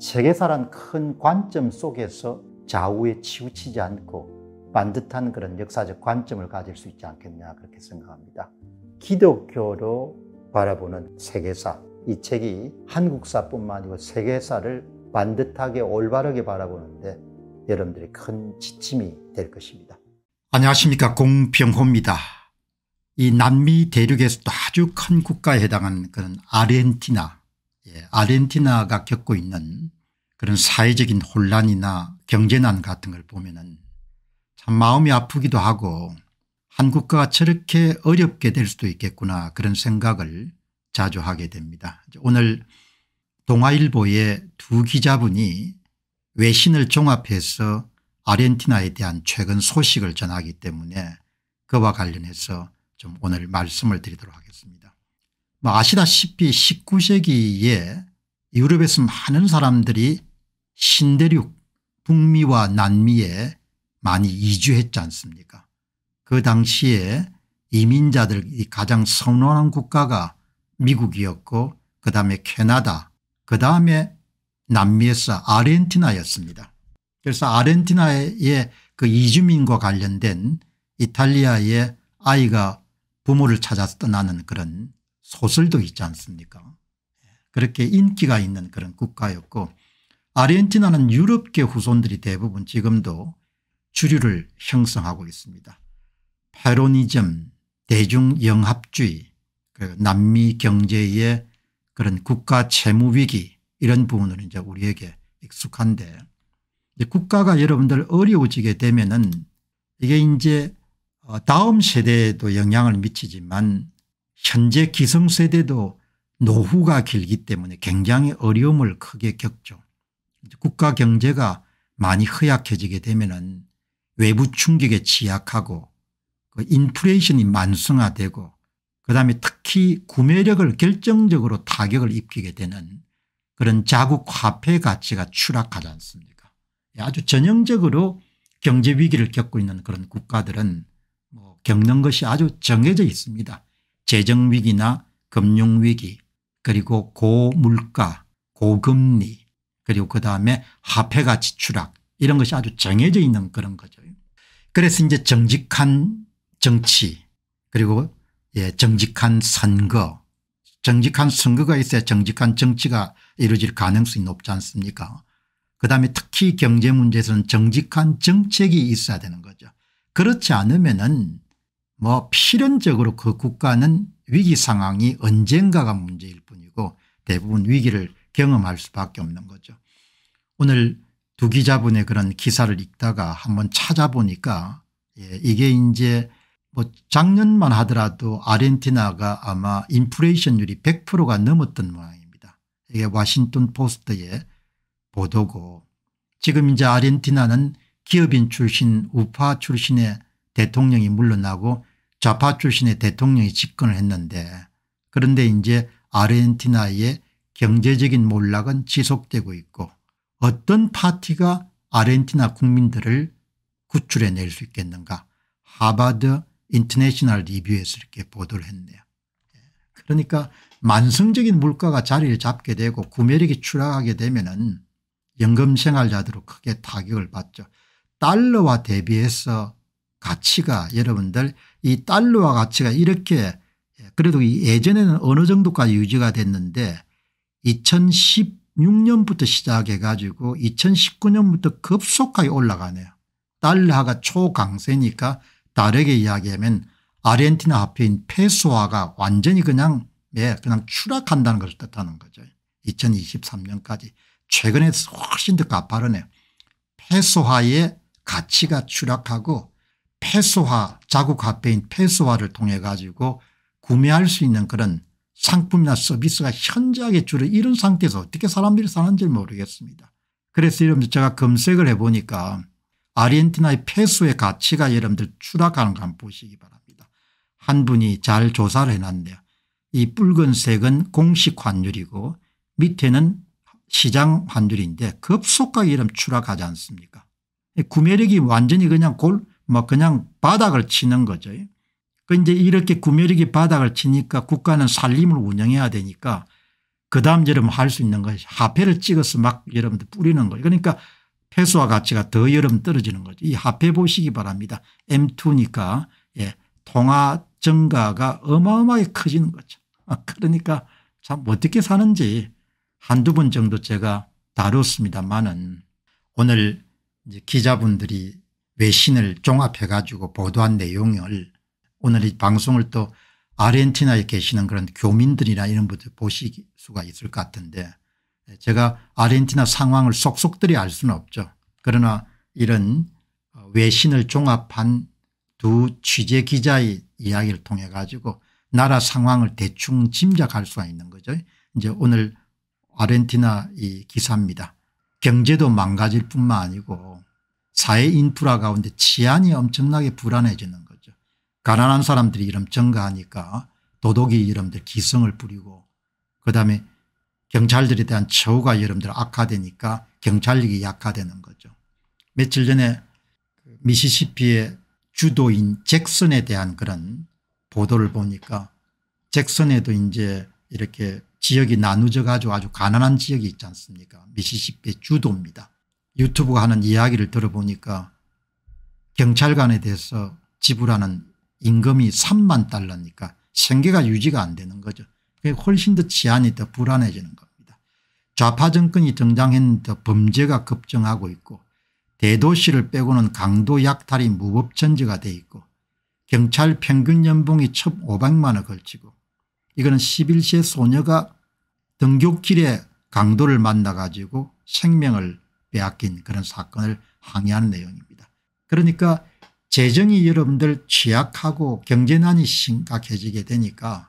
세계사란 큰 관점 속에서 좌우에 치우치지 않고 반듯한 그런 역사적 관점을 가질 수 있지 않겠냐 그렇게 생각합니다. 기독교로 바라보는 세계사 이 책이 한국사뿐만 아니고 세계사를 반듯하게 올바르게 바라보는데 여러분들이 큰 지침이 될 것입니다. 안녕하십니까 공병호입니다. 이 남미 대륙에서도 아주 큰 국가에 해당하는 그런 아르헨티나, 예, 아르헨티나가 겪고 있는 그런 사회적인 혼란이나 경제난 같은 걸 보면 참 마음이 아프기도 하고 한국과 저렇게 어렵게 될 수도 있겠구나 그런 생각을 자주 하게 됩니다. 오늘 동아일보의 두 기자분이 외신을 종합해서 아르헨티나에 대한 최근 소식을 전하기 때문에 그와 관련해서 좀 오늘 말씀을 드리도록 하겠습니다. 뭐 아시다시피 19세기에 유럽에서 많은 사람들이 신대륙 북미와 남미에 많이 이주했지 않습니까 그 당시에 이민자들이 가장 선호한 국가가 미국이었고 그 다음에 캐나다 그 다음에 남미에서 아르헨티나였습니다. 그래서 아르헨티나의 그 이주민과 관련된 이탈리아의 아이가 부모를 찾아 떠나는 그런 소설도 있지 않습니까 그렇게 인기가 있는 그런 국가였고 아르헨티나는 유럽계 후손들이 대부분 지금도 주류를 형성하고 있습니다. 파로니즘 대중영합주의, 그 남미 경제의 그런 국가 채무 위기 이런 부분은 이제 우리에게 익숙한데 국가가 여러분들 어려워지게 되면은 이게 이제 어, 다음 세대에도 영향을 미치지만 현재 기성세대도 노후가 길기 때문에 굉장히 어려움을 크게 겪죠. 국가 경제가 많이 허약해지게 되면은 외부 충격에 취약하고 그 인플레이션이 만성화되고 그다음에 특히 구매력을 결정적으로 타격을 입히게 되는 그런 자국 화폐 가치가 추락하지 않습니까 예, 아주 전형적으로 경제 위기를 겪고 있는 그런 국가들은 뭐 겪는 것이 아주 정해져 있습니다. 재정위기나 금융위기 그리고 고물가 고금리 그리고 그다음에 화폐가치 추락 이런 것이 아주 정해져 있는 그런 거죠. 그래서 이제 정직한 정치 그리고 예, 정직한 선거 정직한 선거가 있어야 정직한 정치가 이루어질 가능성이 높지 않습니까 그다음에 특히 경제 문제에서는 정직한 정책이 있어야 되는 거죠. 그렇지 않으면 은뭐 필연적으로 그 국가는 위기 상황이 언젠가가 문제일 뿐이고 대부분 위기를 경험할 수밖에 없는 거죠. 오늘 두 기자분의 그런 기사를 읽다가 한번 찾아보니까 예, 이게 이제 뭐 작년만 하더라도 아르헨티나가 아마 인플레이션율이 100%가 넘었던 모양입니다. 이게 워싱턴 포스트의 보도고 지금 이제 아르헨티나는 기업인 출신 우파 출신의 대통령이 물러나고 좌파 출신의 대통령이 집권을 했는데 그런데 이제 아르헨티나의 경제적인 몰락은 지속되고 있고 어떤 파티가 아르헨티나 국민들을 구출해낼 수 있겠는가 하버드 인터내셔널 리뷰에서 이렇게 보도를 했네요. 예. 그러니까 만성적인 물가가 자리를 잡게 되고 구매력이 추락하게 되면 은 연금생활자들로 크게 타격을 받죠. 달러와 대비해서 가치가 여러분들 이 달러와 가치가 이렇게 예, 그래도 예전에는 어느 정도까지 유지가 됐는데 2016년부터 시작해가지고 2019년부터 급속하게 올라가네요. 달러가 초강세니까 다르게 이야기하면 아르헨티나 화폐인 페소화가 완전히 그냥 예 그냥 추락한다는 것을 뜻하는 거죠. 2023년까지 최근에 훨씬 더 가파르네요. 페소화의 가치가 추락하고 페소화 자국 화폐인 페소화를 통해 가지고 구매할 수 있는 그런 상품이나 서비스가 현저하게 줄어 이런 상태에서 어떻게 사람들이 사는지 모르겠습니다. 그래서 여러분들 제가 검색을 해보니까 아르헨티나의 폐수의 가치가 여러분들 추락하는 거 한번 보시기 바랍니다. 한 분이 잘 조사를 해놨네요. 이 붉은색은 공식 환율이고 밑에는 시장 환율인데 급속하게 이름 추락하지 않습니까 구매력이 완전히 그냥 골뭐 그냥 바닥을 치는 거죠. 그 이제 이렇게 구멸이기 바닥을 치니까 국가는 살림을 운영해야 되니까 그 다음 여러분 할수 있는 것이 화폐를 찍어서 막 여러분들 뿌리는 거예요. 그러니까 폐수와 가치가 더 여러분 떨어지는 거죠. 이 화폐 보시기 바랍니다. M2니까 예, 통화 증가가 어마어마하게 커지는 거죠. 아, 그러니까 참 어떻게 사는지 한두 번 정도 제가 다뤘습니다만은 오늘 기자분들이 외신을 종합해 가지고 보도한 내용을 오늘 이 방송을 또 아르헨티나에 계시는 그런 교민들이나 이런 분들 보실 수가 있을 것 같은데 제가 아르헨티나 상황을 속속들이 알 수는 없죠. 그러나 이런 외신을 종합한 두 취재 기자의 이야기를 통해 가지고 나라 상황을 대충 짐작할 수가 있는 거죠. 이제 오늘 아르헨티나 이 기사입니다. 경제도 망가질 뿐만 아니고 사회 인프라 가운데 치안이 엄청나게 불안해지는 가난한 사람들이 이름 증가하니까 도둑이 여러분들 기성을 부리고 그다음에 경찰들에 대한 처우가 여러분들 악화되니까 경찰력이 약화되는 거죠. 며칠 전에 그 미시시피의 주도인 잭슨에 대한 그런 보도를 보니까 잭슨에도 이제 이렇게 지역이 나누져 가지고 아주 가난한 지역이 있지 않습니까 미시시피의 주도입니다. 유튜브가 하는 이야기를 들어보니까 경찰관에 대해서 지불하는 임금이 3만 달러니까 생계가 유지가 안 되는 거죠. 그게 훨씬 더 치안이 더 불안해지는 겁니다. 좌파 정권이 등장했는데 범죄가 급증하고 있고 대도시를 빼고는 강도 약탈이 무법천지가 돼 있고 경찰 평균 연봉이 1,500만원 걸치고 이거는 1 1시에 소녀가 등교길에 강도를 만나 가지고 생명을 빼앗긴 그런 사건을 항의하는 내용입니다. 그러니까 재정이 여러분들 취약하고 경제난이 심각해지게 되니까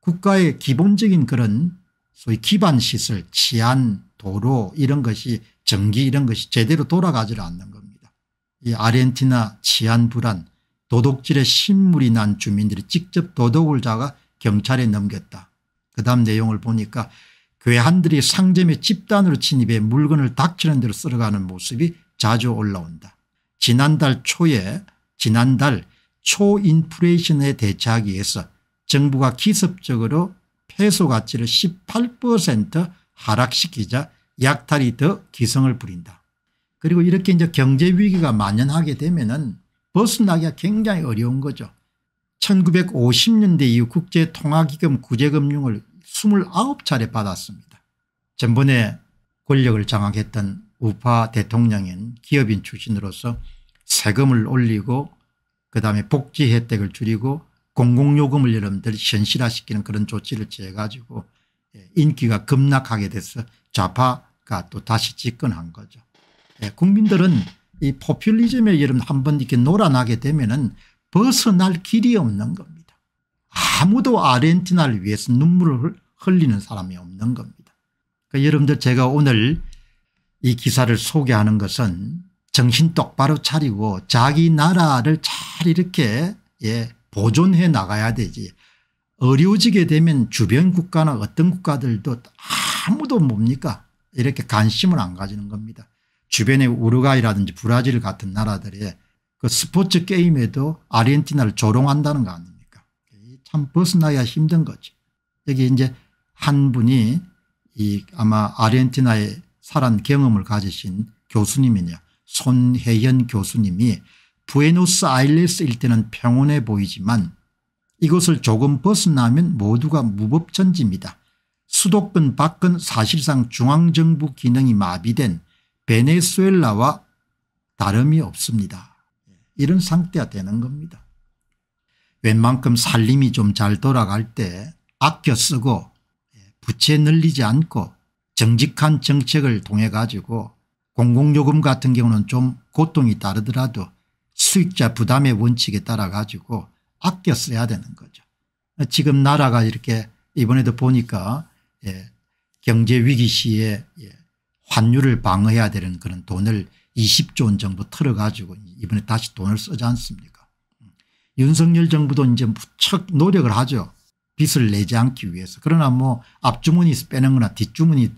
국가의 기본적인 그런 소위 기반시설 치안 도로 이런 것이 전기 이런 것이 제대로 돌아가지 않는 겁니다. 이 아르헨티나 치안 불안 도둑질에 신물이 난 주민들이 직접 도둑을 잡아 경찰에 넘겼다. 그 다음 내용을 보니까 괴한들이 상점에 집단으로 침입해 물건을 닥치는 대로 쓸어가는 모습이 자주 올라온다. 지난달 초에 지난달 초인플레이션에 대처하기 위해서 정부가 기습적으로 p 소 가치를 18% 하락시키자 약탈이 더 기성을 부린다. 그리고 이렇게 이제 경제 위기가 만연하게 되면은 벗어나기가 굉장히 어려운 거죠. 1950년대 이후 국제통화기금 구제금융을 29차례 받았습니다. 전번에 권력을 장악했던 우파 대통령인 기업인 출신으로서 세금을 올리고 그다음에 복지 혜택을 줄이고 공공요금을 여러분들 현실화시키는 그런 조치를 취해 가지고 예, 인기가 급락하게 돼서 좌파가 또 다시 집권한 거죠. 예, 국민들은 이 포퓰리즘에 여러분 한번 이렇게 놀아나게 되면은 벗어날 길이 없는 겁니다. 아무도 아르헨티나를 위해서 눈물을 흘리는 사람이 없는 겁니다. 그러니까 여러분들 제가 오늘 이 기사를 소개하는 것은 정신 똑바로 차리고 자기 나라를 잘 이렇게 예, 보존해 나가야 되지. 어려워지게 되면 주변 국가나 어떤 국가들도 아무도 뭡니까 이렇게 관심을 안 가지는 겁니다. 주변에 우루과이라든지 브라질 같은 나라들의 그 스포츠 게임에도 아르헨티나를 조롱한다는 거 아닙니까 참 벗어나야 힘든 거지. 여기 이제 한 분이 이 아마 아르헨티나에 살한 경험을 가지신 교수님이냐 손혜연 교수님이 부에노스 아일레스일 때는 평온해 보이지만 이것을 조금 벗어나면 모두가 무법천지입니다. 수도권 밖은 사실상 중앙정부 기능이 마비된 베네수엘라와 다름이 없습니다. 이런 상태가 되는 겁니다. 웬만큼 살림이 좀 잘 돌아갈 때 아껴 쓰고 부채 늘리지 않고 정직한 정책을 통해 가지고 공공요금 같은 경우는 좀 고통이 따르더라도 수익자 부담의 원칙에 따라 가지고 아껴 써야 되는 거죠. 지금 나라가 이렇게 이번에도 보니까 예, 경제 위기 시에 예, 환율을 방어해야 되는 그런 돈을 20조 원 정도 털어가지고 이번에 다시 돈을 쓰지 않습니까 윤석열 정부도 이제 무척 노력을 하죠. 빚을 내지 않기 위해서. 그러나 뭐 앞주머니에서 빼는 거나 뒷주머니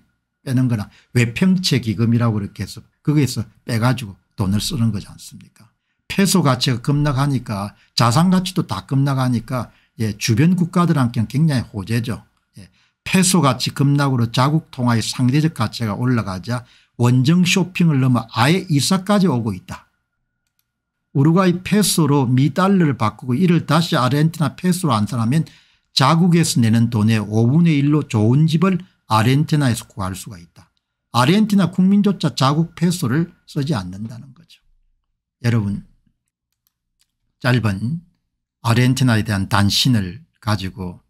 빼는 거나 외평채 기금이라고 이렇게 해서 거기에서 빼가지고 돈을 쓰는 거지 않습니까 페소 가치가 급락하니까 자산 가치도 다 급락하니까 예, 주변 국가들한테는 굉장히 호재죠. 예, 페소 가치 급락으로 자국 통화의 상대적 가치가 올라가자 원정 쇼핑을 넘어 아예 이사까지 오고 있다. 우루과이 페소로 미달러를 바꾸고 이를 다시 아르헨티나 페소로 안산하면 자국에서 내는 돈의 5분의 1로 좋은 집을 아르헨티나에서 구할 수가 있다. 아르헨티나 국민조차 자국 페소를 쓰지 않는다는 거죠. 여러분 짧은 아르헨티나에 대한 단신을 가지고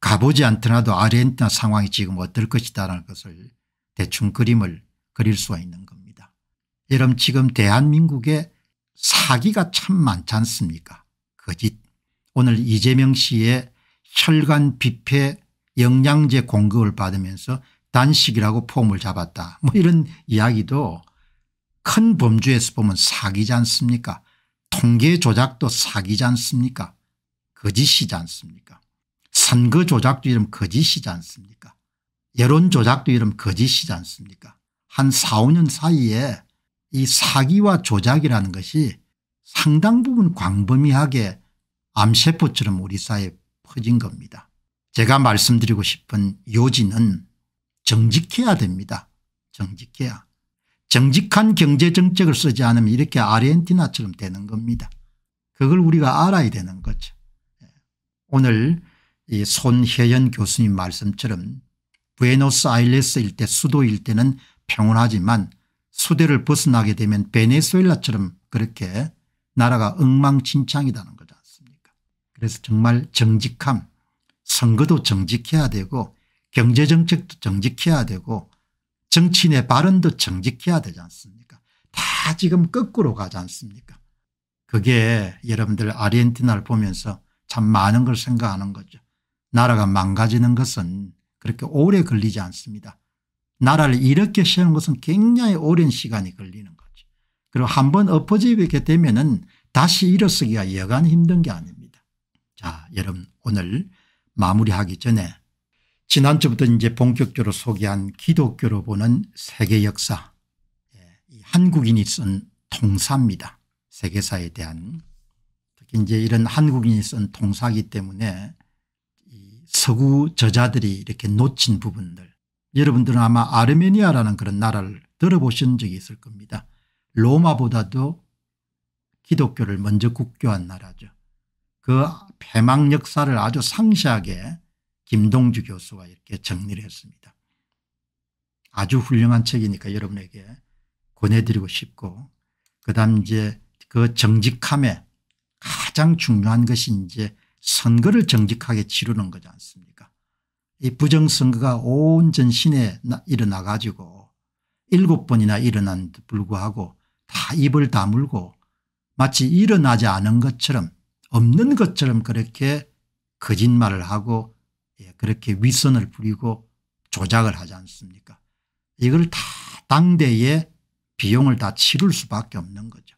가보지 않더라도 아르헨티나 상황이 지금 어떨 것이다라는 것을 대충 그림을 그릴 수가 있는 겁니다. 여러분 지금 대한민국에 사기가 참 많지 않습니까 거짓 오늘 이재명 씨의 혈관 비폐 영양제 공급을 받으면서 단식이라고 폼을 잡았다 뭐 이런 이야기도 큰 범주에서 보면 사기지 않습니까 통계 조작도 사기지 않습니까 거짓이지 않습니까 선거 조작도 이름 거짓이지 않습니까 여론 조작도 이름 거짓이지 않습니까 한 4, 5년 사이에 이 사기와 조작이라는 것이 상당 부분 광범위하게 암세포처럼 우리 사회에 퍼진 겁니다. 제가 말씀드리고 싶은 요지는 정직해야 됩니다. 정직해야. 정직한 경제정책을 쓰지 않으면 이렇게 아르헨티나처럼 되는 겁니다. 그걸 우리가 알아야 되는 거죠. 예. 오늘 이 손혜연 교수님 말씀처럼 부에노스아일레스일때 수도 일때는 평온하지만 수대를 벗어나게 되면 베네수엘라처럼 그렇게 나라가 엉망진창이라는 거지 않습니까 그래서 정말 정직함 선거도 정직해야 되고 경제정책도 정직해야 되고 정치인의 발언도 정직해야 되지 않습니까 다 지금 거꾸로 가지 않습니까 그게 여러분들 아르헨티나를 보면서 참 많은 걸 생각하는 거죠. 나라가 망가지는 것은 그렇게 오래 걸리지 않습니다. 나라를 이렇게 세우는 것은 굉장히 오랜 시간이 걸리는 거죠. 그리고 한번 엎어지게 되면 은 다시 일어서기가 여간 힘든 게 아닙니다. 자 여러분 오늘 마무리하기 전에 지난주부터 이제 본격적으로 소개한 기독교로 보는 세계 역사 예, 한국인이 쓴 통사입니다. 세계사에 대한 특히 이제 이런 한국인이 쓴 통사기 때문에 서구 저자들이 이렇게 놓친 부분들 여러분들은 아마 아르메니아라는 그런 나라를 들어보신 적이 있을 겁니다. 로마보다도 기독교를 먼저 국교한 나라죠. 그 어. 패망 역사를 아주 상세하게 김동주 교수가 이렇게 정리를 했습니다. 아주 훌륭한 책이니까 여러분에게 권해드리고 싶고 그다음 이제 그 정직함에 가장 중요한 것이 이제 선거를 정직하게 치르는 거지 않습니까 이 부정선거가 온 전신에 일어나 가지고 일곱 번이나 일어난 불구하고 다 입을 다물고 마치 일어나지 않은 것처럼 없는 것처럼 그렇게 거짓말을 하고 예, 그렇게 위선을 부리고 조작을 하지 않습니까 이걸 다 당대에 비용을 다 치를 수밖에 없는 거죠.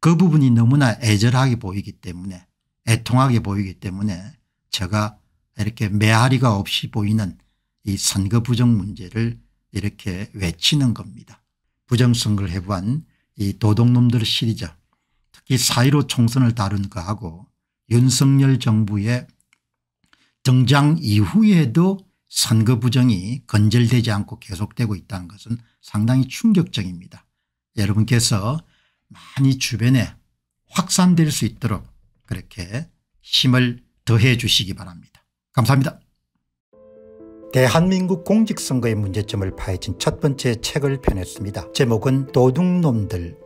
그 부분이 너무나 애절하게 보이기 때문에 애통하게 보이기 때문에 제가 이렇게 메아리가 없이 보이는 이 선거 부정 문제를 이렇게 외치는 겁니다. 부정선거를 해부한 이 도둑놈들 시리즈 이히 사1로 총선을 다룬 거하고 윤석열 정부의 정장 이후에도 선거 부정이 건절되지 않고 계속되고 있다는 것은 상당히 충격적입니다. 여러분께서 많이 주변에 확산될 수 있도록 그렇게 힘을 더해 주시기 바랍니다. 감사합니다. 대한민국 공직선거의 문제점을 파헤친 첫 번째 책을 펴냈습니다. 제목은 도둑놈들